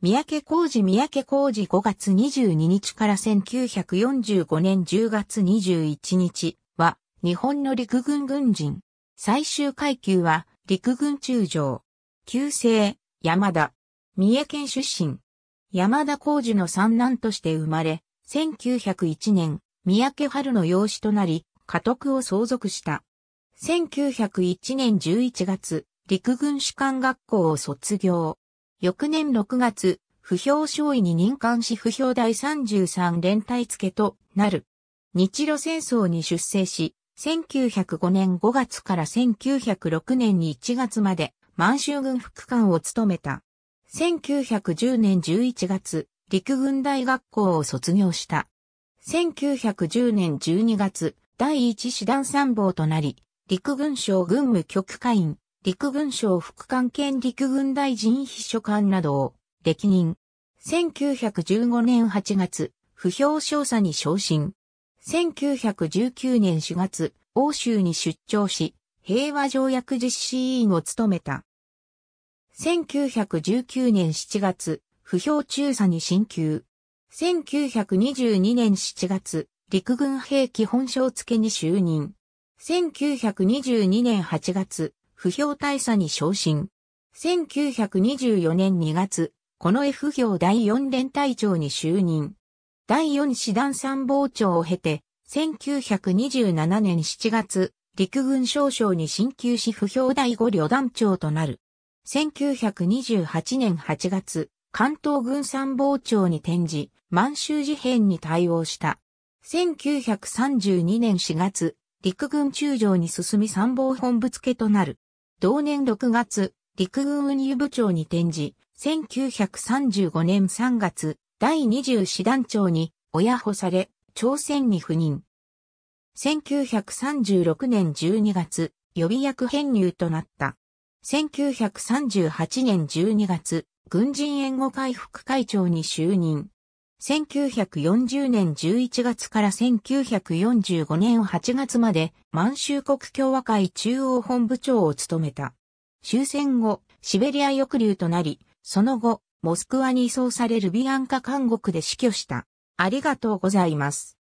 三宅浩二三宅浩二5月22日から1945年10月21日は日本の陸軍軍人。最終階級は陸軍中将。旧姓山田。三重県出身。山田浩二の三男として生まれ、1901年、三宅春の養子となり、家督を相続した。1901年11月、陸軍士官学校を卒業。翌年6月、不評少尉に任官し不評第33連隊付となる。日露戦争に出征し、1905年5月から1906年に1月まで満州軍副官を務めた。1910年11月、陸軍大学校を卒業した。1910年12月、第一師団参謀となり、陸軍省軍務局会員、陸軍省副官兼陸軍大臣秘書官などを歴任。1915年8月、不評少佐に昇進。1919年4月、欧州に出張し、平和条約実施委員を務めた。1919年7月、不評中佐に進級。1922年7月、陸軍兵基本省付に就任。1922年8月、不評大佐に昇進。1924年2月、この F 評第4連隊長に就任。第4師団参謀長を経て、1927年7月、陸軍少将に進級し不評第5旅団長となる。1928年8月、関東軍参謀長に転じ、満州事変に対応した。1932年4月、陸軍中将に進み参謀本部付となる。同年6月、陸軍運輸部長に転じ、1935年3月、第20師団長に親保され、朝鮮に赴任。1936年12月、予備役編入となった。1938年12月、軍人援護会副会長に就任。1940年11月から1945年8月まで満州国共和会中央本部長を務めた。終戦後、シベリア抑留となり、その後、モスクワに移送されるビアンカ監獄で死去した。ありがとうございます。